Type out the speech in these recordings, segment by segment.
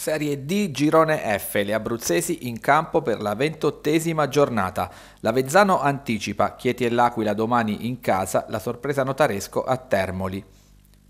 Serie D Girone F, le abruzzesi in campo per la ventottesima giornata. L'Avezzano anticipa, Chieti e l'Aquila domani in casa, la sorpresa notaresco a Termoli.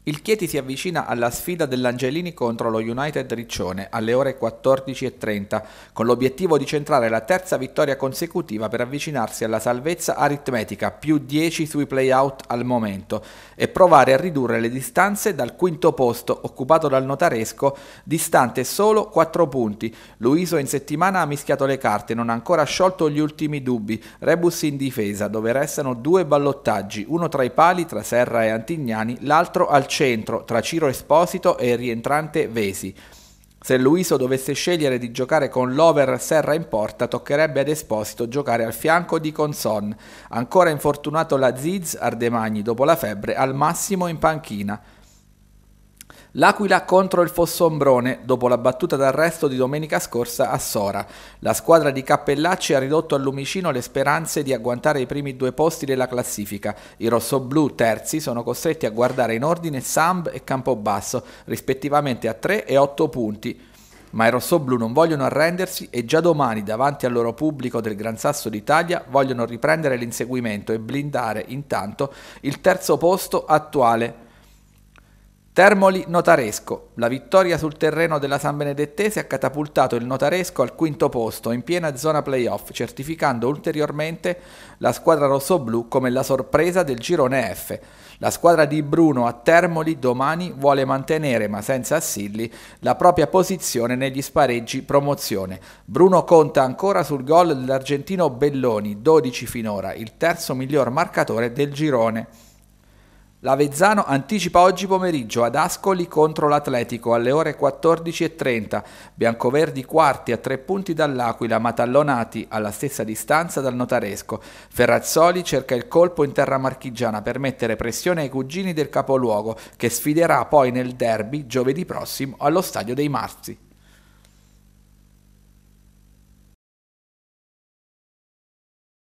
Il Chieti si avvicina alla sfida dell'Angelini contro lo United Riccione alle ore 14.30 con l'obiettivo di centrare la terza vittoria consecutiva per avvicinarsi alla salvezza aritmetica più 10 sui playout al momento e provare a ridurre le distanze dal quinto posto occupato dal notaresco distante solo 4 punti. Luiso in settimana ha mischiato le carte, non ha ancora sciolto gli ultimi dubbi, rebus in difesa dove restano due ballottaggi, uno tra i pali tra Serra e Antignani, l'altro al centro tra Ciro Esposito e il rientrante Vesi. Se Luiso dovesse scegliere di giocare con l'over Serra in porta, toccherebbe ad Esposito giocare al fianco di Conson. Ancora infortunato la Ziz, Ardemagni dopo la febbre, al massimo in panchina. L'Aquila contro il Fossombrone dopo la battuta d'arresto di domenica scorsa a Sora. La squadra di Cappellacci ha ridotto al lumicino le speranze di agguantare i primi due posti della classifica. I rossoblù terzi sono costretti a guardare in ordine Samb e Campobasso, rispettivamente a 3 e 8 punti. Ma i rossoblù non vogliono arrendersi e già domani davanti al loro pubblico del Gran Sasso d'Italia vogliono riprendere l'inseguimento e blindare intanto il terzo posto attuale Termoli Notaresco. La vittoria sul terreno della San Benedettese ha catapultato il Notaresco al quinto posto in piena zona playoff, certificando ulteriormente la squadra rossoblù come la sorpresa del girone F. La squadra di Bruno a Termoli domani vuole mantenere, ma senza assilli, la propria posizione negli spareggi promozione. Bruno conta ancora sul gol dell'argentino Belloni, 12 finora, il terzo miglior marcatore del girone. L'Avezzano anticipa oggi pomeriggio ad Ascoli contro l'Atletico alle ore 14.30, Biancoverdi quarti a tre punti dall'Aquila, ma tallonati alla stessa distanza dal Notaresco. Ferrazzoli cerca il colpo in terra marchigiana per mettere pressione ai cugini del capoluogo che sfiderà poi nel derby giovedì prossimo allo Stadio dei Marzi.